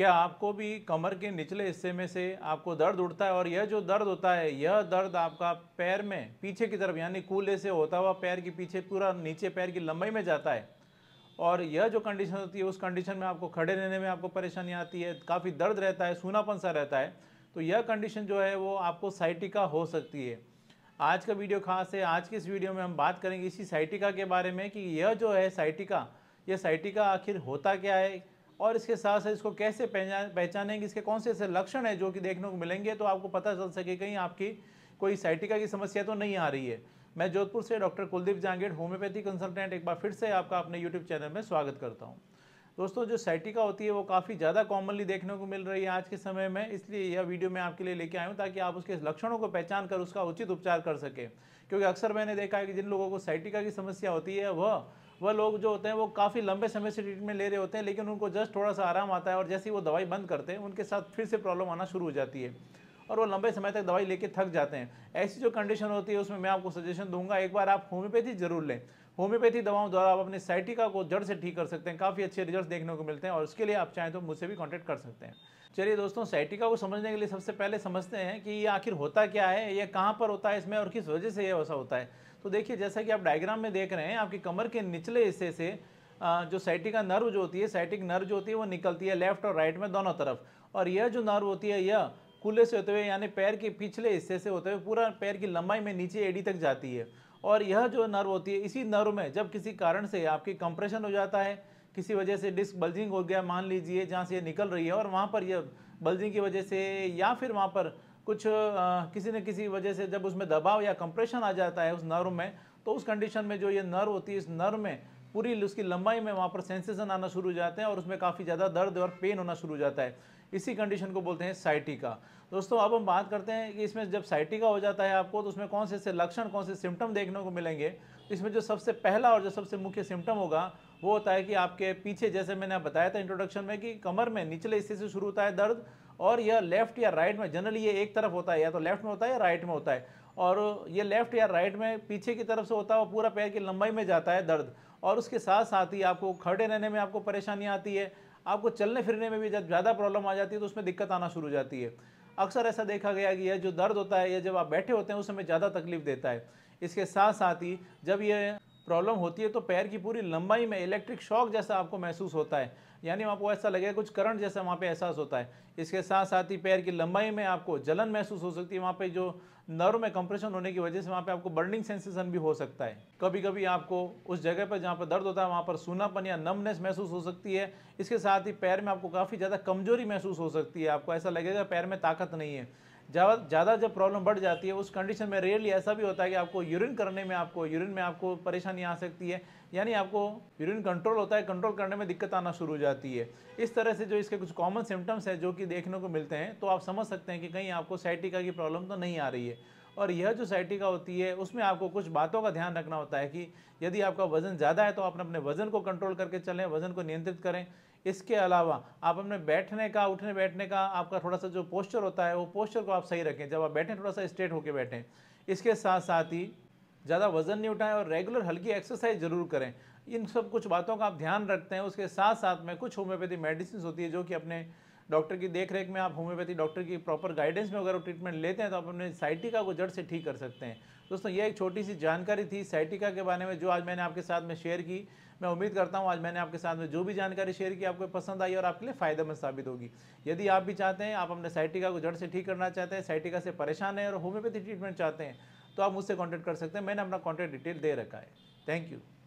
क्या आपको भी कमर के निचले हिस्से में से आपको दर्द उठता है और यह जो दर्द होता है यह दर्द आपका पैर में पीछे की तरफ यानी कूल्हे से होता हुआ पैर के पीछे पूरा नीचे पैर की लंबाई में जाता है और यह जो कंडीशन होती है उस कंडीशन में आपको खड़े रहने में आपको परेशानी आती है काफ़ी दर्द रहता है सूनापन सा रहता है तो यह कंडीशन जो है वो आपको साइटिका हो सकती है आज का वीडियो खास है आज की इस वीडियो में हम बात करेंगे इसी साइटिका के बारे में कि यह जो है साइटिका यह साइटिका आखिर होता क्या है और इसके साथ साथ इसको कैसे पहचान पहचानेंगे इसके कौन से ऐसे लक्षण हैं जो कि देखने को मिलेंगे तो आपको पता चल सके कहीं आपकी कोई साइटिका की समस्या तो नहीं आ रही है मैं जोधपुर से doctor Kuldeep Jangid homeopathy consultant एक बार फिर से आपका अपने यूट्यूब चैनल में स्वागत करता हूँ दोस्तों जो साइटिका होती है वो काफ़ी ज़्यादा कॉमनली देखने को मिल रही है आज के समय में इसलिए यह वीडियो मैं आपके लिए लेके आया हूँ ताकि आप उसके लक्षणों को पहचान कर उसका उचित उपचार कर सकें क्योंकि अक्सर मैंने देखा है कि जिन लोगों को साइटिका की समस्या होती है वह वह लोग जो होते हैं वो काफ़ी लंबे समय से ट्रीटमेंट ले रहे होते हैं लेकिन उनको जस्ट थोड़ा सा आराम आता है और जैसे ही वो दवाई बंद करते हैं उनके साथ फिर से प्रॉब्लम आना शुरू हो जाती है और वो लंबे समय तक दवाई लेके थक जाते हैं ऐसी जो कंडीशन होती है उसमें मैं आपको सजेशन दूंगा एक बार आप होम्योपैथी जरूर लें होम्योपैथी दवाओं द्वारा आप अपनी साइटिका को जड़ से ठीक कर सकते हैं काफ़ी अच्छे रिजल्ट देखने को मिलते हैं और उसके लिए आप चाहें तो मुझसे भी कॉन्टैक्ट कर सकते हैं चलिए दोस्तों साइटिका को समझने के लिए सबसे पहले समझते हैं कि ये आखिर होता क्या है ये कहाँ पर होता है इसमें और किस वजह से यह ऐसा होता है तो देखिए जैसा कि आप डायग्राम में देख रहे हैं आपकी कमर के निचले हिस्से से जो साइटिका नर्व जो होती है साइटिक नर्व जो होती है वो निकलती है लेफ्ट और राइट में दोनों तरफ और यह जो नर्व होती है यह कूल्हे से होते हुए यानी पैर के पिछले हिस्से से होते हुए पूरा पैर की लंबाई में नीचे एडी तक जाती है और यह जो नर्व होती है इसी नर्व में जब किसी कारण से आपकी कंप्रेशन हो जाता है किसी वजह से डिस्क बल्जिंग हो गया मान लीजिए जहाँ से ये निकल रही है और वहाँ पर यह बल्जिंग की वजह से या फिर वहाँ पर कुछ आ, किसी न किसी वजह से जब उसमें दबाव या कंप्रेशन आ जाता है उस नर्व में तो उस कंडीशन में जो ये नर्व होती है इस नर्व में पूरी उसकी लंबाई में वहाँ पर सेंसेशन आना शुरू हो जाते हैं और उसमें काफ़ी ज़्यादा दर्द और पेन होना शुरू हो जाता है इसी कंडीशन को बोलते हैं साइटिका दोस्तों अब हम बात करते हैं कि इसमें जब साइटिका हो जाता है आपको तो उसमें कौन से से लक्षण कौन से सिम्टम देखने को मिलेंगे तो इसमें जो सबसे पहला और जो सबसे मुख्य सिम्टम होगा वो होता है कि आपके पीछे जैसे मैंने बताया था इंट्रोडक्शन में कि कमर में निचले हिस्से से शुरू होता है दर्द और यह लेफ्ट या राइट में जनरली ये एक तरफ होता है या तो लेफ्ट में होता है या राइट में होता है और ये लेफ्ट या राइट में पीछे की तरफ से होता है और पूरा पैर की लंबाई में जाता है दर्द और उसके साथ साथ ही आपको खड़े रहने में आपको परेशानी आती है आपको चलने फिरने में भी जब ज़्यादा प्रॉब्लम आ जाती है तो उसमें दिक्कत आना शुरू हो जाती है अक्सर ऐसा देखा गया कि यह जो दर्द होता है यह जब आप बैठे होते हैं उस समय ज़्यादा तकलीफ देता है इसके साथ साथ ही जब यह प्रॉब्लम होती है तो पैर की पूरी लंबाई में इलेक्ट्रिक शॉक जैसा आपको महसूस होता है यानी आपको ऐसा लगेगा कुछ करंट जैसा वहाँ पे एहसास होता है इसके साथ साथ ही पैर की लंबाई में आपको जलन महसूस हो सकती है वहाँ पे जो नर्व में कंप्रेशन होने की वजह से वहाँ पे आपको बर्निंग सेंसेशन भी हो सकता है कभी कभी आपको उस जगह पर जहाँ पर दर्द होता है वहाँ पर सूनापन या नमनेस महसूस हो सकती है इसके साथ ही पैर में आपको काफ़ी ज़्यादा कमजोरी महसूस हो सकती है आपको ऐसा लगेगा पैर में ताकत नहीं है ज़्यादा जब प्रॉब्लम बढ़ जाती है उस कंडीशन में रेयरली ऐसा भी होता है कि आपको यूरिन करने में आपको यूरिन में आपको परेशानी आ सकती है यानी आपको यूरिन कंट्रोल होता है कंट्रोल करने में दिक्कत आना शुरू हो जाती है इस तरह से जो इसके कुछ कॉमन सिम्टम्स हैं जो कि देखने को मिलते हैं तो आप समझ सकते हैं कि कहीं आपको साइटिका की प्रॉब्लम तो नहीं आ रही है और यह जो साइटिका होती है उसमें आपको कुछ बातों का ध्यान रखना होता है कि यदि आपका वजन ज़्यादा है तो आप अपने वजन को कंट्रोल करके चलें वजन को नियंत्रित करें इसके अलावा आप अपने बैठने का उठने बैठने का आपका थोड़ा सा जो पोस्चर होता है वो पोस्चर को आप सही रखें जब आप बैठें थोड़ा सा स्ट्रेट होकर बैठें इसके साथ साथ ही ज़्यादा वजन नहीं उठाएं और रेगुलर हल्की एक्सरसाइज ज़रूर करें इन सब कुछ बातों का आप ध्यान रखते हैं उसके साथ साथ में कुछ होम्योपैथी मेडिसिन होती है जो कि अपने डॉक्टर की देख रेख में आप होम्योपैथी डॉक्टर की प्रॉपर गाइडेंस में अगर ट्रीटमेंट लेते हैं तो आप अपने साइटिका को जड़ से ठीक कर सकते हैं दोस्तों ये एक छोटी सी जानकारी थी साइटिका के बारे में जो आज मैंने आपके साथ में शेयर की मैं उम्मीद करता हूँ आज मैंने आपके साथ में जो भी जानकारी शेयर की आपको पसंद आई और आपके लिए फ़ायदेमंद साबित होगी यदि आप भी चाहते हैं आप अपने साइटिका को जड़ से ठीक करना चाहते हैं साइटिका से परेशान हैं और होम्योपैथी ट्रीटमेंट चाहते हैं तो आप मुझसे कॉन्टैक्ट कर सकते हैं मैंने अपना कॉन्टैक्ट डिटेल दे रखा है थैंक यू